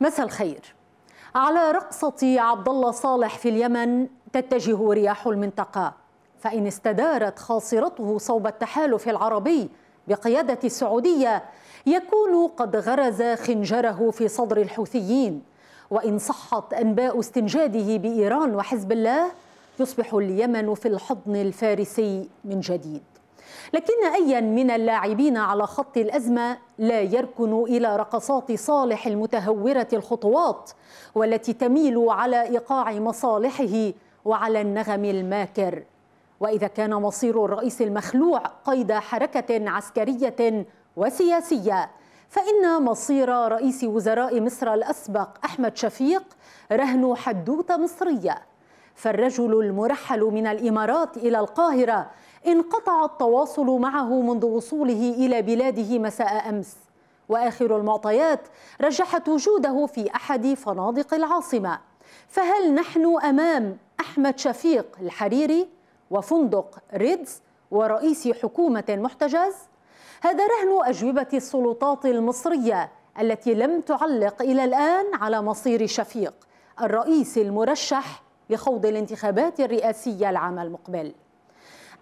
مساء الخير على رقصة عبد الله صالح في اليمن تتجه رياح المنطقة فإن استدارت خاصرته صوب التحالف العربي بقيادة السعودية يكون قد غرز خنجره في صدر الحوثيين وإن صحت أنباء استنجاده بإيران وحزب الله يصبح اليمن في الحضن الفارسي من جديد لكن أيا من اللاعبين على خط الأزمة لا يركن إلى رقصات صالح المتهورة الخطوات والتي تميل على إيقاع مصالحه وعلى النغم الماكر وإذا كان مصير الرئيس المخلوع قيد حركة عسكرية وسياسية فإن مصير رئيس وزراء مصر الأسبق أحمد شفيق رهن حدوتة مصرية فالرجل المرحل من الإمارات إلى القاهرة انقطع التواصل معه منذ وصوله إلى بلاده مساء أمس وآخر المعطيات رجحت وجوده في أحد فنادق العاصمة فهل نحن أمام أحمد شفيق الحريري وفندق ريدز ورئيس حكومة محتجز؟ هذا رهن أجوبة السلطات المصرية التي لم تعلق إلى الآن على مصير شفيق الرئيس المرشح لخوض الانتخابات الرئاسية العام المقبل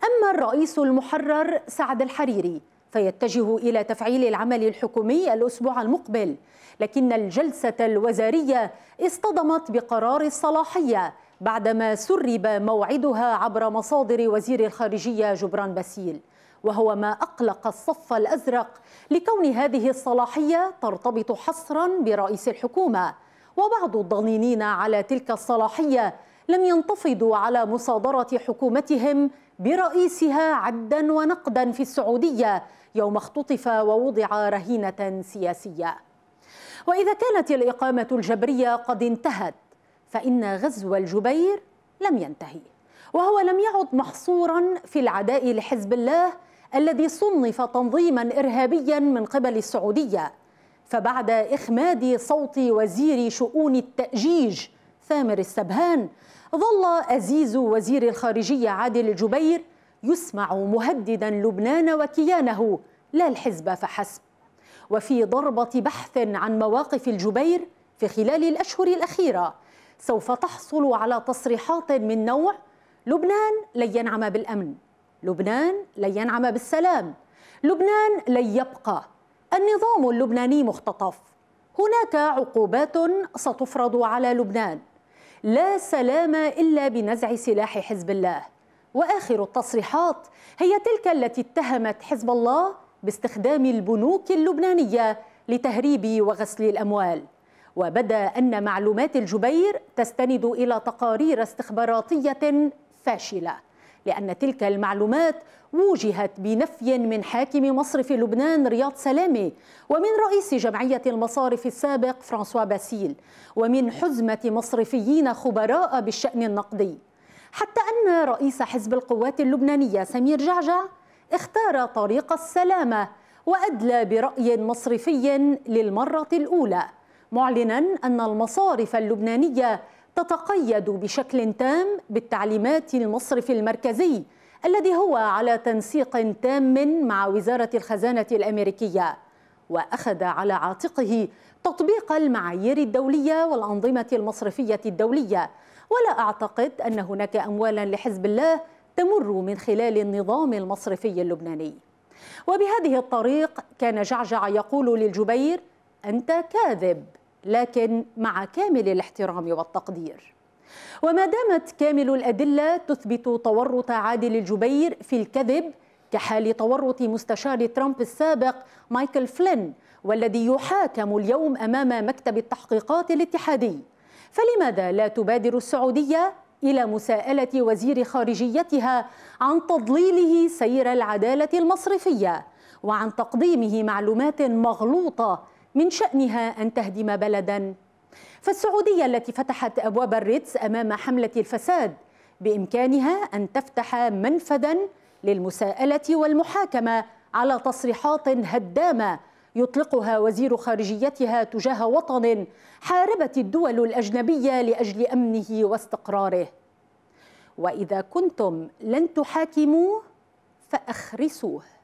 أما الرئيس المحرر سعد الحريري فيتجه إلى تفعيل العمل الحكومي الأسبوع المقبل لكن الجلسة الوزارية اصطدمت بقرار الصلاحية بعدما سرب موعدها عبر مصادر وزير الخارجية جبران باسيل وهو ما أقلق الصف الأزرق لكون هذه الصلاحية ترتبط حصرا برئيس الحكومة وبعض الضنينين على تلك الصلاحية لم ينتفضوا على مصادرة حكومتهم برئيسها عدا ونقدا في السعودية يوم اختطف ووضع رهينة سياسية وإذا كانت الإقامة الجبرية قد انتهت فإن غزو الجبير لم ينتهي وهو لم يعد محصورا في العداء لحزب الله الذي صنف تنظيما إرهابيا من قبل السعودية فبعد إخماد صوت وزير شؤون التأجيج ثامر السبهان ظل أزيز وزير الخارجية عادل الجبير يسمع مهددا لبنان وكيانه لا الحزب فحسب وفي ضربة بحث عن مواقف الجبير في خلال الأشهر الأخيرة سوف تحصل على تصريحات من نوع لبنان لن ينعم بالأمن لبنان لن ينعم بالسلام لبنان لن يبقى النظام اللبناني مختطف هناك عقوبات ستفرض على لبنان لا سلام إلا بنزع سلاح حزب الله وآخر التصريحات هي تلك التي اتهمت حزب الله باستخدام البنوك اللبنانية لتهريب وغسل الأموال وبدا أن معلومات الجبير تستند إلى تقارير استخباراتية فاشلة لأن تلك المعلومات وجهت بنفي من حاكم مصرف لبنان رياض سلامة ومن رئيس جمعية المصارف السابق فرانسوا باسيل ومن حزمة مصرفيين خبراء بالشأن النقدي حتى أن رئيس حزب القوات اللبنانية سمير جعجع اختار طريق السلامة وأدلى برأي مصرفي للمرة الأولى معلنا أن المصارف اللبنانية تتقيد بشكل تام بالتعليمات المصرف المركزي الذي هو على تنسيق تام مع وزارة الخزانة الأمريكية وأخذ على عاتقه تطبيق المعايير الدولية والأنظمة المصرفية الدولية ولا أعتقد أن هناك أموالا لحزب الله تمر من خلال النظام المصرفي اللبناني وبهذه الطريق كان جعجع يقول للجبير أنت كاذب لكن مع كامل الاحترام والتقدير وما دامت كامل الأدلة تثبت تورط عادل الجبير في الكذب كحال تورط مستشار ترامب السابق مايكل فلين والذي يحاكم اليوم أمام مكتب التحقيقات الاتحادي فلماذا لا تبادر السعودية إلى مساءلة وزير خارجيتها عن تضليله سير العدالة المصرفية وعن تقديمه معلومات مغلوطة من شأنها أن تهدم بلداً فالسعودية التي فتحت أبواب الريتس أمام حملة الفساد بإمكانها أن تفتح منفذا للمساءلة والمحاكمة على تصريحات هدامة يطلقها وزير خارجيتها تجاه وطن حاربت الدول الأجنبية لأجل أمنه واستقراره وإذا كنتم لن تحاكموه فأخرسوه